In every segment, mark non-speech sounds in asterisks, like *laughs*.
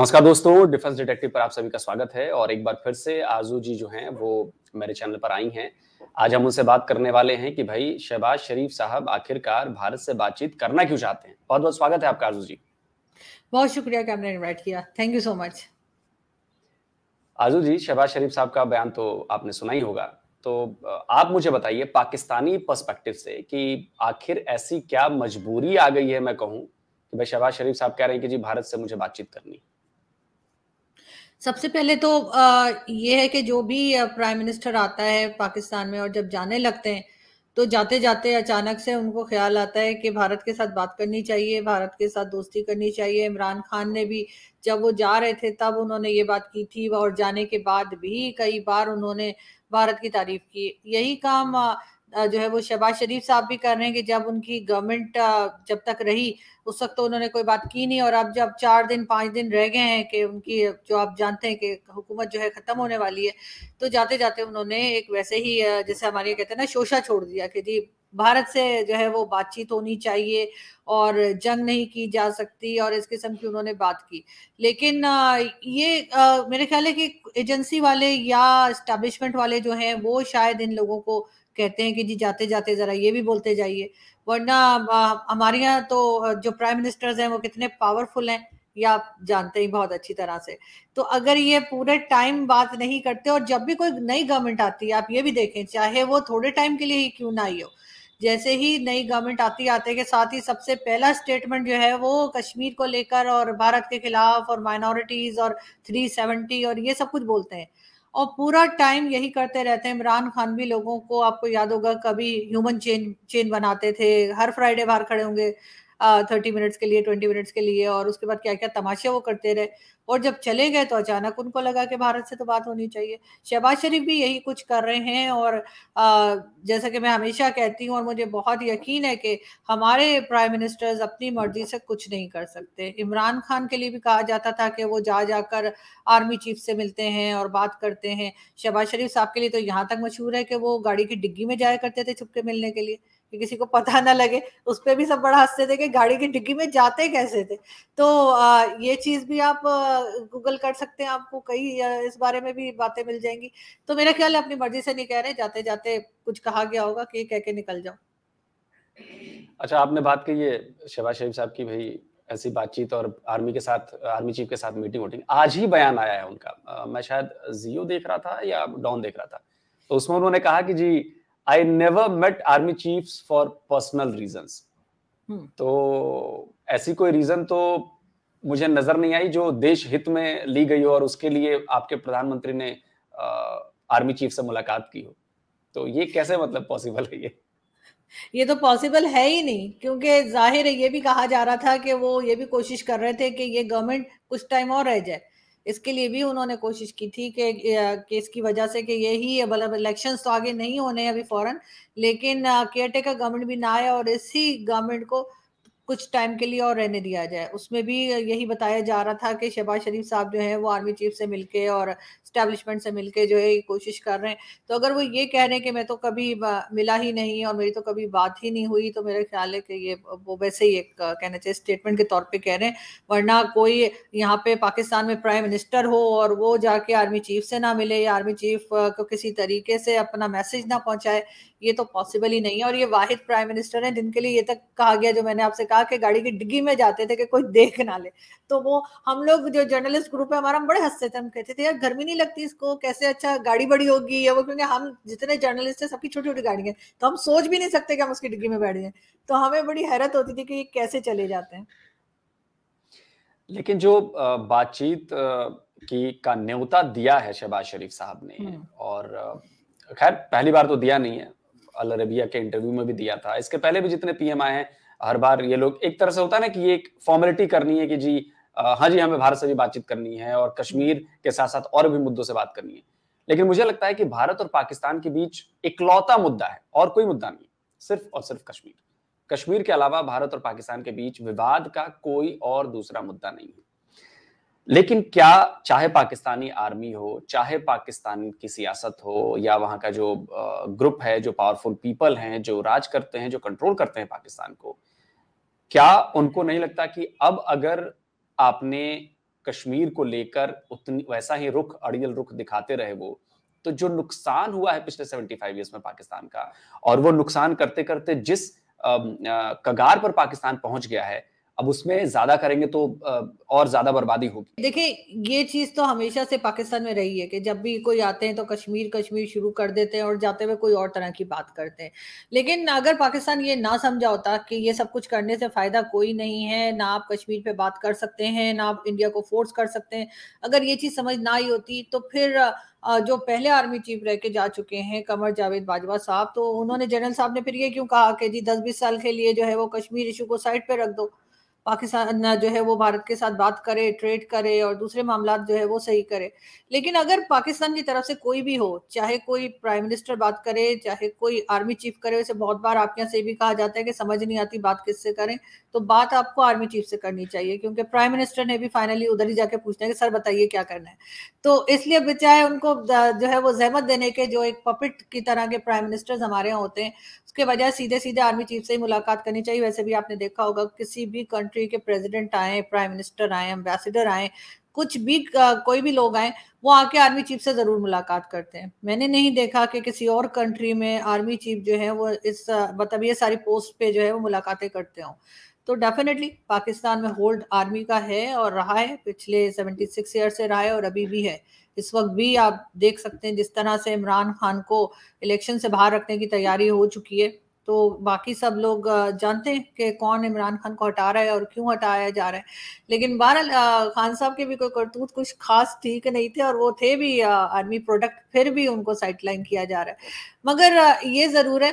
नमस्कार दोस्तों defence detective पर आप सभी का स्वागत है और एक बार फिर से आजू जी जो हैं वो मेरे चैनल पर आई हैं आज हम उनसे बात करने वाले हैं कि भाई शहबाज शरीफ साहब आखिरकार भारत से बातचीत करना क्यों चाहते हैं बहुत बहुत स्वागत है आपका आजू जी बहुत शुक्रिया कि आपने इन्वाइट किया थैंक यू सो मच आजू जी शहबाज शरीफ साहब का बयान तो आपने सुना ही होगा तो आप मुझे बताइए पाकिस्तानी पर्सपेक्टिव से कि आखिर ऐसी क्या मजबूरी आ गई है मैं कहूँ कि भाई शहबाज शरीफ साहब कह रहे हैं कि जी भारत से मुझे बातचीत करनी सबसे पहले तो ये है कि जो भी प्राइम मिनिस्टर आता है पाकिस्तान में और जब जाने लगते हैं तो जाते जाते अचानक से उनको ख्याल आता है कि भारत के साथ बात करनी चाहिए भारत के साथ दोस्ती करनी चाहिए इमरान खान ने भी जब वो जा रहे थे तब उन्होंने ये बात की थी और जाने के बाद भी कई बार उन्होंने भारत की तारीफ की यही काम जो है वो शहबाज शरीफ साहब भी कर रहे हैं कि जब उनकी गवर्नमेंट जब तक रही उस वक्त तो उन्होंने कोई बात की नहीं और अब जब चार दिन पांच दिन रह गए हैं कि उनकी जो आप जानते हैं कि हुकूमत जो है ख़त्म होने वाली है तो जाते जाते उन्होंने एक वैसे ही जैसे हमारे कहते हैं ना शोशा छोड़ दिया कि जी भारत से जो है वो बातचीत होनी चाहिए और जंग नहीं की जा सकती और इस किस्म की उन्होंने बात की लेकिन ये मेरे ख्याल है कि एजेंसी वाले या इस्टेब्लिशमेंट वाले जो हैं वो शायद इन लोगों को कहते हैं कि जी जाते जाते ज़रा ये भी बोलते जाइए वरना हमारे यहाँ तो जो प्राइम मिनिस्टर्स हैं वो कितने पावरफुल हैं ये आप जानते ही बहुत अच्छी तरह से तो अगर ये पूरे टाइम बात नहीं करते और जब भी कोई नई गवर्नमेंट आती है आप ये भी देखें चाहे वो थोड़े टाइम के लिए ही क्यों ना आई हो जैसे ही नई गवर्नमेंट आती आते के साथ ही सबसे पहला स्टेटमेंट जो है वो कश्मीर को लेकर और भारत के खिलाफ और माइनॉरिटीज और 370 और ये सब कुछ बोलते हैं और पूरा टाइम यही करते रहते हैं इमरान खान भी लोगों को आपको याद होगा कभी ह्यूमन चेन चेन बनाते थे हर फ्राइडे बाहर खड़े होंगे थर्टी मिनट्स के लिए ट्वेंटी मिनट्स के लिए और उसके बाद क्या क्या तमाशे वो करते रहे और जब चले गए तो अचानक उनको लगा कि भारत से तो बात होनी चाहिए शहबाज शरीफ भी यही कुछ कर रहे हैं और जैसा कि मैं हमेशा कहती हूँ और मुझे बहुत यकीन है कि हमारे प्राइम मिनिस्टर्स अपनी मर्जी से कुछ नहीं कर सकते इमरान खान के लिए भी कहा जाता था कि वो जा जाकर आर्मी चीफ से मिलते हैं और बात करते हैं शहबाज शरीफ साहब के लिए तो यहाँ तक मशहूर है कि वो गाड़ी की डिग्गी में जाया करते थे छुपके मिलने के लिए कि किसी को पता ना लगे उस पर भी सब बड़ा हंसते थे कि गाड़ी की डिग्गी में जाते कैसे थे तो आ, ये चीज भी आप गूगल कर सकते हैं आपको कई इस बारे में भी बातें मिल जाएंगी तो मेरा ख्याल है अपनी मर्जी से नहीं कह रहे जाते जाते कुछ कहा गया होगा कि कह के निकल जाओ अच्छा आपने बात कही है शहबाज शरीफ साहब की भाई ऐसी बातचीत और आर्मी के साथ आर्मी चीफ के साथ मीटिंग वोटिंग आज ही बयान आया है उनका आ, मैं शायद जियो देख रहा था या डॉन देख रहा था तो उसमें उन्होंने कहा कि जी I never met army chief for personal reason तो ऐसी कोई रीजन तो मुझे नजर नहीं आई जो देश हित में ली गई हो और उसके लिए आपके प्रधानमंत्री ने आर्मी चीफ से मुलाकात की हो तो ये कैसे मतलब पॉसिबल है ये ये तो पॉसिबल है ही नहीं क्योंकि जाहिर है ये भी कहा जा रहा था कि वो ये भी कोशिश कर रहे थे कि ये गवर्नमेंट कुछ टाइम और रह जाए इसके लिए भी उन्होंने कोशिश की थी कि केस की वजह से कि यही मतलब इलेक्शन तो आगे नहीं होने अभी फौरन लेकिन केयरटेकर गवर्नमेंट भी ना आए और इसी गवर्नमेंट को कुछ टाइम के लिए और रहने दिया जाए उसमें भी यही बताया जा रहा था कि शहबाज शरीफ साहब जो है वो आर्मी चीफ से मिलके और स्टैब्लिशमेंट से मिलके जो है कोशिश कर रहे हैं तो अगर वो ये कह रहे हैं कि मैं तो कभी मिला ही नहीं और मेरी तो कभी बात ही नहीं हुई तो मेरा ख्याल है कि ये वो वैसे ही एक कहना चाहिए स्टेटमेंट के तौर पर कह रहे हैं वरना कोई यहाँ पे पाकिस्तान में प्राइम मिनिस्टर हो और वो जाके आर्मी चीफ से ना मिले या आर्मी चीफ को किसी तरीके से अपना मैसेज ना पहुंचाए ये तो पॉसिबल ही नहीं है और ये वाहिद प्राइम मिनिस्टर हैं जिनके लिए ये तक कहा गया जो मैंने आपसे कहा कि गाड़ी की डिग्गी में जाते थे कि कोई देख ना ले तो वो हम लोग जो जर्नलिस्ट ग्रुप है हमारा हम बड़े हंसते थे हम कहते थे यार गर्मी नहीं लगती इसको कैसे अच्छा गाड़ी बड़ी होगी या वो क्योंकि हम जितने जर्नलिस्ट है सबकी छोटी छोटी गाड़ी है तो हम सोच भी नहीं सकते कि हम उसकी डिग्री में बैठ जाए तो हमें बड़ी हैरत होती थी कि ये कैसे चले जाते हैं लेकिन जो बातचीत की का न्योता दिया है शहबाज शरीफ साहब ने हम्म। और खैर पहली बार तो दिया नहीं है अल रबिया के इंटरव्यू में भी दिया था इसके पहले भी जितने पीएम आए हैं हर बार ये लोग एक तरह से होता है ना कि ये एक फॉर्मेलिटी करनी है कि जी हाँ जी हमें भारत से भी बातचीत करनी है और कश्मीर के साथ साथ और भी मुद्दों से बात करनी है लेकिन मुझे लगता है कि भारत और पाकिस्तान के बीच इकलौता मुद्दा है और कोई मुद्दा नहीं सिर्फ और सिर्फ कश्मीर कश्मीर के अलावा भारत और पाकिस्तान के बीच विवाद का कोई और दूसरा मुद्दा नहीं है लेकिन क्या चाहे पाकिस्तानी आर्मी हो चाहे पाकिस्तान की सियासत हो या वहां का जो ग्रुप है जो पावरफुल पीपल हैं जो राज करते हैं जो कंट्रोल करते हैं पाकिस्तान को क्या उनको नहीं लगता कि अब अगर आपने कश्मीर को लेकर उतनी वैसा ही रुख अड़ियल रुख दिखाते रहे वो तो जो नुकसान हुआ है पिछले 75 इयर्स में पाकिस्तान का और वो नुकसान करते करते जिस कगार पर पाकिस्तान पहुंच गया है अब उसमें ज्यादा करेंगे तो और ज्यादा बर्बादी होगी देखिए ये चीज तो हमेशा से पाकिस्तान में रही है कि जब भी कोई आते हैं तो कश्मीर कश्मीर शुरू कर देते हैं और जाते हुए कोई और तरह की बात करते हैं लेकिन अगर पाकिस्तान ये ना समझा होता कि ये सब कुछ करने से फायदा कोई नहीं है ना आप कश्मीर पे बात कर सकते हैं ना आप इंडिया को फोर्स कर सकते हैं अगर ये चीज समझ ना ही होती तो फिर जो पहले आर्मी चीफ रह के जा चुके हैं कमर जावेद बाजवा साहब तो उन्होंने जनरल साहब ने फिर ये क्यों कहा कि जी दस बीस साल के लिए जो है वो कश्मीर इशू को साइड पे रख दो पाकिस्तान जो है वो भारत के साथ बात करे ट्रेड करे और दूसरे मामला जो है वो सही करे लेकिन अगर पाकिस्तान की तरफ से कोई भी हो चाहे कोई प्राइम मिनिस्टर बात करे चाहे कोई आर्मी चीफ करे वैसे बहुत बार आपके यहाँ से भी कहा जाता है कि समझ नहीं आती बात किससे करें तो बात आपको आर्मी चीफ से करनी चाहिए क्योंकि प्राइम मिनिस्टर ने भी फाइनली उधर ही जाके पूछना है कि सर बताइए क्या करना है तो इसलिए बचाए उनको जो है वो जहमत देने के जो एक पपिट की तरह के प्राइम मिनिस्टर हमारे यहाँ होते हैं उसके वजह सीधे सीधे आर्मी चीफ से ही मुलाकात करनी चाहिए वैसे भी आपने देखा होगा किसी भी कंट्री के प्रेसिडेंट आए प्राइम मिनिस्टर आए एम्बेसडर आए कुछ भी कोई भी लोग आए वो आके आर्मी चीफ से ज़रूर मुलाकात करते हैं मैंने नहीं देखा कि किसी और कंट्री में आर्मी चीफ जो है वो इस मतलब ये सारी पोस्ट पे जो है वो मुलाकातें करते हों तो डेफिनेटली पाकिस्तान में होल्ड आर्मी का है और रहा है पिछले 76 सिक्स ईयर से रहा है और अभी भी है इस वक्त भी आप देख सकते हैं जिस तरह से इमरान खान को इलेक्शन से बाहर रखने की तैयारी हो चुकी है तो बाकी सब लोग जानते हैं कि कौन इमरान खान को हटा रहा है और क्यों हटाया जा रहा है लेकिन बहरहाल खान साहब के भी कोई करतूत कुछ खास ठीक नहीं थे और वो थे भी आर्मी प्रोडक्ट फिर भी उनको साइडलाइन किया जा रहा है मगर ये ज़रूर है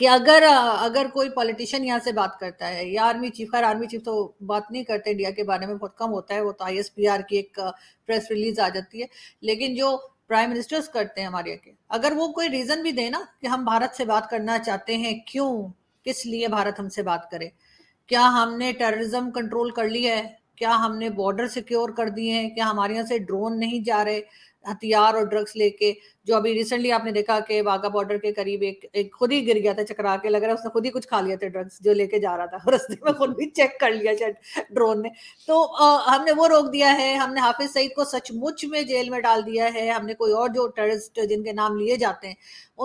कि अगर अगर कोई पॉलिटिशियन यहाँ से बात करता है या आर्मी चीफ खैर आर्मी चीफ तो बात नहीं करते इंडिया के बारे में बहुत कम होता है वो तो आई की एक प्रेस रिलीज आ जाती है लेकिन जो प्राइम मिनिस्टर्स करते हैं हमारे के अगर वो कोई रीजन भी देना कि हम भारत से बात करना चाहते हैं क्यों किस लिए भारत हमसे बात करे क्या हमने टेररिज्म कंट्रोल कर लिया है क्या हमने बॉर्डर सिक्योर कर दिए हैं क्या हमारे यहाँ से ड्रोन नहीं जा रहे हथियार और ड्रग्स लेके जो अभी रिसेंटली आपने देखा कि वाघा बॉर्डर के करीब एक एक खुद ही गिर गया था चकरा के लग रहा है उसने खुद ही कुछ खा लिया था ड्रग्स जो लेके जा रहा था रस्ते में *laughs* खुद भी चेक कर लिया शायद ड्रोन ने तो आ, हमने वो रोक दिया है हमने हाफिज सईद को सचमुच में जेल में डाल दिया है हमने कोई और जो टेररिस्ट जिनके नाम लिए जाते हैं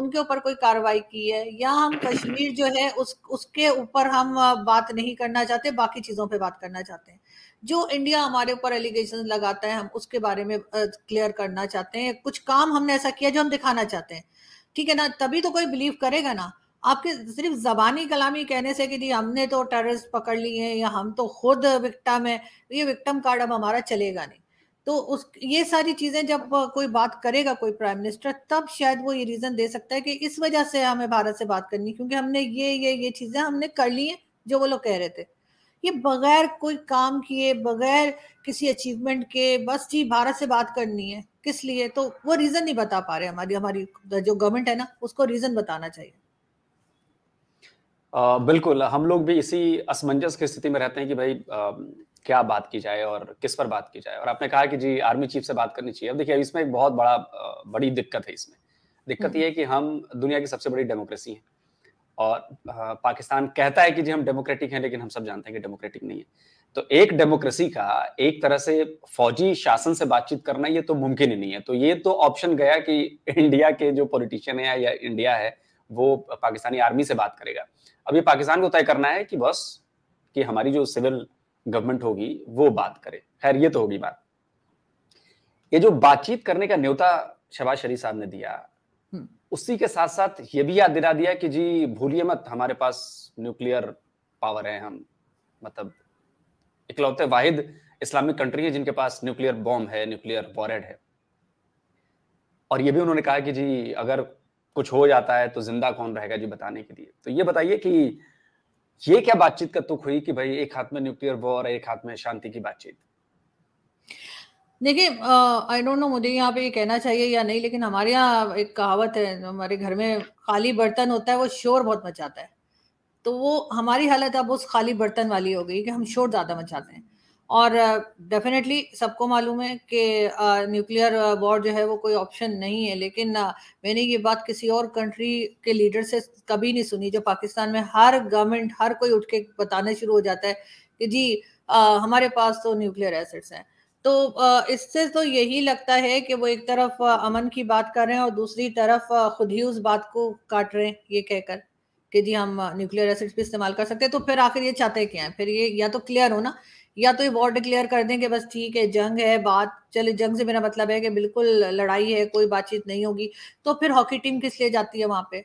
उनके ऊपर कोई कार्रवाई की है या हम कश्मीर जो है उस उसके ऊपर हम बात नहीं करना चाहते बाकी चीज़ों पर बात करना चाहते हैं जो इंडिया हमारे ऊपर एलिगेशन लगाता है हम उसके बारे में क्लियर करना चाहते हैं कुछ काम हमने ऐसा किया जो हम दिखाना चाहते हैं ठीक है ना तभी तो कोई बिलीव करेगा ना आपके सिर्फ जबानी कलामी कहने से कि जी हमने तो टेररिस्ट पकड़ लिए हैं या हम तो खुद विक्टम है ये विक्टम कार्ड अब हमारा चलेगा नहीं तो उस ये सारी चीज़ें जब कोई बात करेगा कोई प्राइम मिनिस्टर तब शायद वो ये रीज़न दे सकता है कि इस वजह से हमें भारत से बात करनी क्योंकि हमने ये ये ये चीज़ें हमने कर ली हैं जो वो लोग कह रहे थे ये बगैर कोई काम किए बगैर किसी अचीवमेंट के बस जी भारत से बात करनी है किस लिए तो वो रीजन नहीं बता पा रहे हमारी हमारी जो गवर्नमेंट है ना उसको रीजन बताना चाहिए आ, बिल्कुल हम लोग भी इसी असमंजस की स्थिति में रहते हैं कि भाई आ, क्या बात की जाए और किस पर बात की जाए और आपने कहा कि जी आर्मी चीफ से बात करनी चाहिए अब देखिए इसमें एक बहुत बड़ा बड़ी दिक्कत है इसमें दिक्कत हम्म। यह है कि हम दुनिया की सबसे बड़ी डेमोक्रेसी है और हाँ, पाकिस्तान कहता है कि जी हम डेमोक्रेटिक हैं लेकिन हम सब जानते हैं कि डेमोक्रेटिक नहीं है तो एक डेमोक्रेसी का एक तरह से फौजी शासन से बातचीत करना ये तो मुमकिन ही नहीं है तो ये तो ऑप्शन गया कि इंडिया के जो पॉलिटिशियन है या इंडिया है वो पाकिस्तानी आर्मी से बात करेगा अब ये पाकिस्तान को तय करना है कि बस कि हमारी जो सिविल गवर्नमेंट होगी वो बात करे खैर ये तो होगी बात ये जो बातचीत करने का न्योता शबाज शरीफ साहब ने दिया उसी के साथ साथ ये भी याद दिला दिया कि जी भूलिए मत हमारे पास न्यूक्लियर पावर है हम मतलब इकलौते वाहिद इस्लामिक कंट्री है जिनके पास न्यूक्लियर बॉम्ब है न्यूक्लियर वॉरेड है और ये भी उन्होंने कहा कि जी अगर कुछ हो जाता है तो जिंदा कौन रहेगा जी बताने के लिए तो ये बताइए कि ये क्या बातचीत का तुक हुई कि भाई एक हाथ में न्यूक्लियर वॉर एक हाथ में शांति की बातचीत देखिए आई डोंट नो मुझे यहाँ पे ये कहना चाहिए या नहीं लेकिन हमारे यहाँ एक कहावत है हमारे घर में खाली बर्तन होता है वो शोर बहुत मचाता है तो वो हमारी हालत अब उस खाली बर्तन वाली हो गई कि हम शोर ज़्यादा मचाते हैं और डेफिनेटली uh, सबको मालूम है कि न्यूक्लियर वॉर जो है वो कोई ऑप्शन नहीं है लेकिन uh, मैंने ये बात किसी और कंट्री के लीडर से कभी नहीं सुनी जो पाकिस्तान में हर गवर्नमेंट हर कोई उठ के बताने शुरू हो जाता है कि जी uh, हमारे पास तो न्यूक्लियर एसेट्स हैं तो इससे तो यही लगता है कि वो एक तरफ अमन की बात कर रहे हैं और दूसरी तरफ खुद ही उस बात को काट रहे हैं ये कहकर कि जी हम न्यूक्लियर एसिड भी इस्तेमाल कर सकते हैं तो फिर आखिर ये चाहते क्या है फिर ये या तो क्लियर हो ना या तो ये वॉर डिक्लेयर कर दें कि बस ठीक है जंग है बात चले जंग से मेरा मतलब है कि बिल्कुल लड़ाई है कोई बातचीत नहीं होगी तो फिर हॉकी टीम किस लिए जाती है वहाँ पे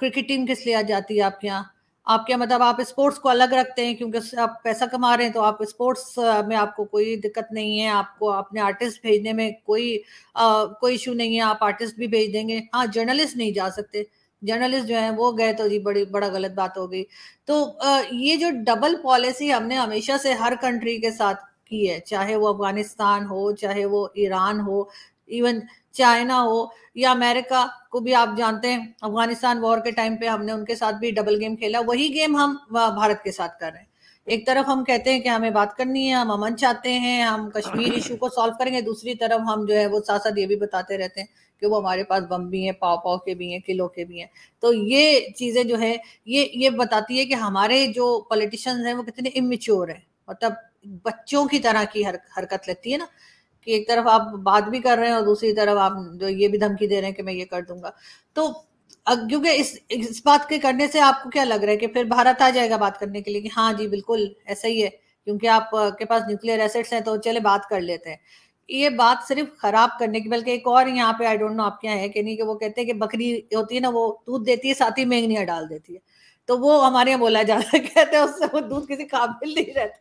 क्रिकेट टीम किस लिए आ जाती है आपके यहाँ आपके मतलब आप स्पोर्ट्स को अलग रखते हैं क्योंकि आप पैसा कमा रहे हैं तो आप स्पोर्ट्स में आपको कोई दिक्कत नहीं है आपको अपने आर्टिस्ट भेजने में कोई आ, कोई इशू नहीं है आप आर्टिस्ट भी भेज देंगे हाँ जर्नलिस्ट नहीं जा सकते जर्नलिस्ट जो है वो गए तो जी बड़ी बड़ा गलत बात हो गई तो आ, ये जो डबल पॉलिसी हमने हमेशा से हर कंट्री के साथ की है चाहे वो अफगानिस्तान हो चाहे वो ईरान हो इवन चाइना हो या अमेरिका को भी आप जानते हैं अफगानिस्तान वॉर के टाइम पे हमने उनके साथ भी डबल गेम खेला वही गेम हम भारत के साथ कर रहे हैं एक तरफ हम कहते हैं कि हमें बात करनी है हम अमन चाहते हैं हम कश्मीर इशू *clears throat* को सॉल्व करेंगे दूसरी तरफ हम जो है वो साथ साथ ये भी बताते रहते हैं कि वो हमारे पास बम भी हैं पाव पाव के भी हैं किलो के भी हैं तो ये चीज़ें जो है ये ये बताती है कि हमारे जो पॉलिटिशियंस हैं वो कितने इमेच्योर हैं मतलब बच्चों की तरह की हर, हरकत लगती है ना कि एक तरफ आप बात भी कर रहे हैं और दूसरी तरफ आप जो ये भी धमकी दे रहे हैं कि मैं ये कर दूंगा तो क्योंकि इस इस बात के करने से आपको क्या लग रहा है कि फिर भारत आ जाएगा बात करने के लिए कि हाँ जी बिल्कुल ऐसा ही है क्योंकि आपके पास न्यूक्लियर एसेट्स हैं तो चले बात कर लेते हैं ये बात सिर्फ खराब करने की बल्कि एक और यहाँ पे आई डोंट नो आपके यहाँ है कि नहीं कि वो कहते हैं कि बकरी होती है ना वो दूध देती है साथ ही मेघनिया डाल देती है तो वो हमारे यहाँ बोला जाता है *laughs* कहते हैं उससे वो दूध किसी काबिल नहीं रहता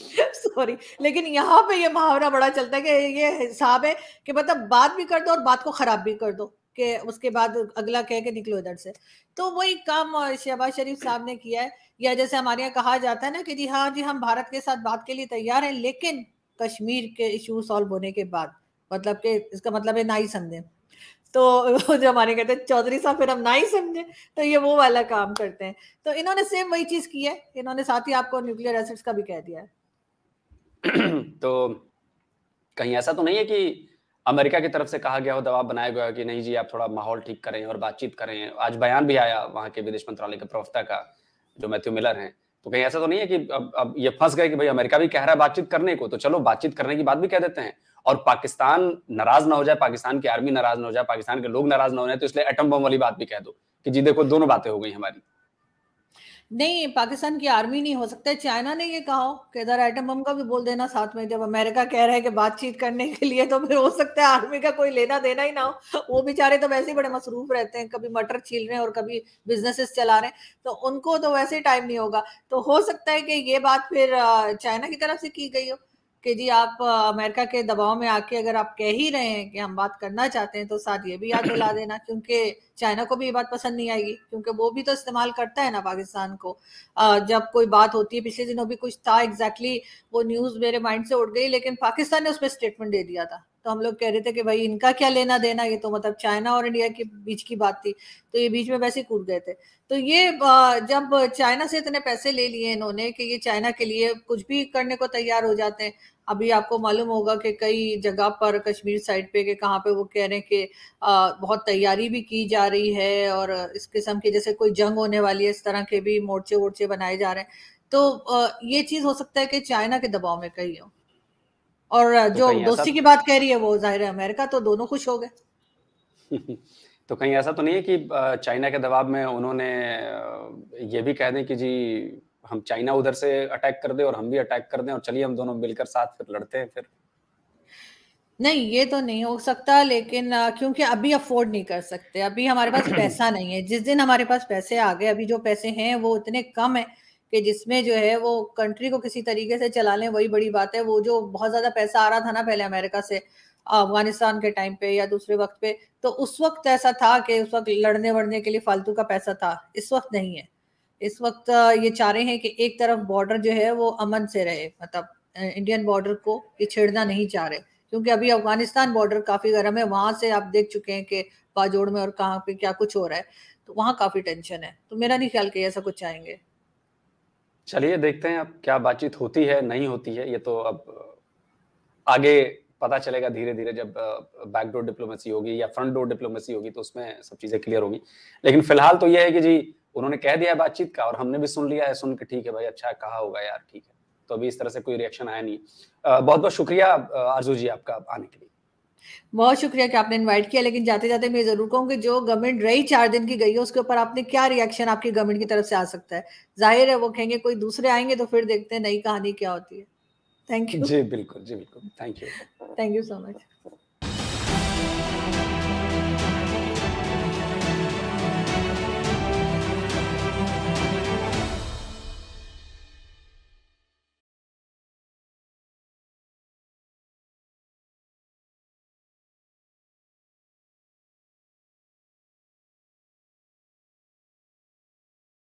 सॉरी *laughs* लेकिन यहाँ पे ये मुहावरा बड़ा चलता है कि ये हिसाब है कि मतलब बात भी कर दो और बात को खराब भी कर दो कि उसके बाद अगला कह के निकलो इधर से तो वही काम शहबाज शरीफ साहब ने किया है या जैसे हमारे यहाँ कहा जाता है ना कि जी हाँ जी हम भारत के साथ बात के लिए तैयार हैं लेकिन कश्मीर के इशू सॉल्व होने के बाद मतलब कि इसका मतलब है ना ही समझे तो जो हमारे कहते हैं चौधरी साहब फिर हम ना ही समझे तो ये वो वाला काम करते हैं तो इन्होंने सेम वही चीज़ की है इन्होंने साथ ही आपको न्यूक्लियर एसिड्स का भी कह दिया है *clears throat* तो कहीं ऐसा तो नहीं है कि अमेरिका की तरफ से कहा गया हो दबाव बनाया गया कि नहीं जी आप थोड़ा माहौल ठीक करें और बातचीत करें आज बयान भी आया वहां के विदेश मंत्रालय के प्रवक्ता का जो मैथ्यू मिलर हैं तो कहीं ऐसा तो नहीं है कि अब अब ये फंस गए कि भाई अमेरिका भी कह रहा है बातचीत करने को तो चलो बातचीत करने की बात भी कह देते हैं और पाकिस्तान नाराज ना हो जाए पाकिस्तान की आर्मी नाराज ना हो जाए पाकिस्तान के लोग नाराज ना हो जाए तो इसलिए एटम बम वाली बात भी कह दो कि जी देखो दोनों बातें हो गई हमारी नहीं पाकिस्तान की आर्मी नहीं हो सकता चाइना ने ये कहा कि इधर एटम बम का भी बोल देना साथ में जब अमेरिका कह रहा है कि बातचीत करने के लिए तो फिर हो सकता है आर्मी का कोई लेना देना ही ना हो वो बेचारे तो वैसे ही बड़े मसरूफ रहते हैं कभी मटर छील रहे हैं और कभी बिजनेसेस चला रहे हैं तो उनको तो वैसे ही टाइम नहीं होगा तो हो सकता है कि ये बात फिर चाइना की तरफ से की गई हो कि जी आप अमेरिका के दबाव में आके अगर आप कह ही रहे हैं कि हम बात करना चाहते हैं तो साथ ये भी याद *clears throat* दिला देना क्योंकि चाइना को भी ये बात पसंद नहीं आएगी क्योंकि वो भी तो इस्तेमाल करता है ना पाकिस्तान को जब कोई बात होती है पिछले दिनों भी कुछ था एग्जैक्टली exactly वो न्यूज़ मेरे माइंड से उठ गई लेकिन पाकिस्तान ने उस पर स्टेटमेंट दे दिया था तो हम लोग कह रहे थे कि भाई इनका क्या लेना देना ये तो मतलब चाइना और इंडिया के बीच की बात थी तो ये बीच में वैसे कूद गए थे तो ये जब चाइना से इतने पैसे ले लिए इन्होंने कि ये चाइना के लिए कुछ भी करने को तैयार हो जाते हैं अभी आपको मालूम होगा कि कई जगह पर कश्मीर साइड पे के कहाँ पे वो कह रहे हैं कि बहुत तैयारी भी की जा रही है और इस किस्म की जैसे कोई जंग होने वाली है इस तरह के भी मोर्चे वोर्चे बनाए जा रहे हैं तो ये चीज़ हो सकता है कि चाइना के दबाव में कही हो और तो जो तो दोस्ती की बात कह रही है वो जाहिर है अमेरिका तो दोनों खुश हो गए *laughs* तो कहीं ऐसा तो नहीं है कि चाइना के दबाव में उन्होंने ये भी कह दें कि जी हम चाइना उधर से अटैक कर दे और हम भी अटैक कर दें और चलिए हम दोनों मिलकर साथ फिर लड़ते हैं फिर नहीं ये तो नहीं हो सकता लेकिन क्योंकि अभी अफोर्ड नहीं कर सकते अभी हमारे पास पैसा नहीं है जिस दिन हमारे पास पैसे आ गए अभी जो पैसे हैं वो इतने कम है कि जिसमें जो है वो कंट्री को किसी तरीके से चला लें वही बड़ी बात है वो जो बहुत ज़्यादा पैसा आ रहा था ना पहले अमेरिका से अफगानिस्तान के टाइम पे या दूसरे वक्त पे तो उस वक्त ऐसा था कि उस वक्त लड़ने वड़ने के लिए फालतू का पैसा था इस वक्त नहीं है इस वक्त ये चाह रहे हैं कि एक तरफ बॉर्डर जो है वो अमन से रहे मतलब इंडियन बॉर्डर को ये छेड़ना नहीं चाह रहे क्योंकि अभी अफगानिस्तान बॉर्डर काफ़ी गर्म है वहां से आप देख चुके हैं कि बाजोड़ में और कहाँ पे क्या कुछ हो रहा है तो वहाँ काफ़ी टेंशन है तो मेरा नहीं ख्याल कि ऐसा कुछ चाहेंगे चलिए देखते हैं अब क्या बातचीत होती है नहीं होती है ये तो अब आगे पता चलेगा धीरे धीरे जब बैकडोर डिप्लोमेसी होगी या फ्रंट डोर डिप्लोमेसी होगी तो उसमें सब चीजें क्लियर होगी लेकिन फिलहाल तो ये है कि जी उन्होंने कह दिया है बातचीत का और हमने भी सुन लिया है सुन के ठीक है भाई अच्छा कहा होगा यार ठीक है तो अभी इस तरह से कोई रिएक्शन आया नहीं बहुत बहुत शुक्रिया आरजू जी आपका आने के लिए बहुत शुक्रिया कि आपने इनवाइट किया लेकिन जाते जाते मैं जरूर कहूँ कि जो गवर्नमेंट रही चार दिन की गई है उसके ऊपर आपने क्या रिएक्शन आपकी गवर्नमेंट की तरफ से आ सकता है जाहिर है वो कहेंगे कोई दूसरे आएंगे तो फिर देखते हैं नई कहानी क्या होती है थैंक यू जी बिल्कुल जी बिल्कुल thank you thank you so much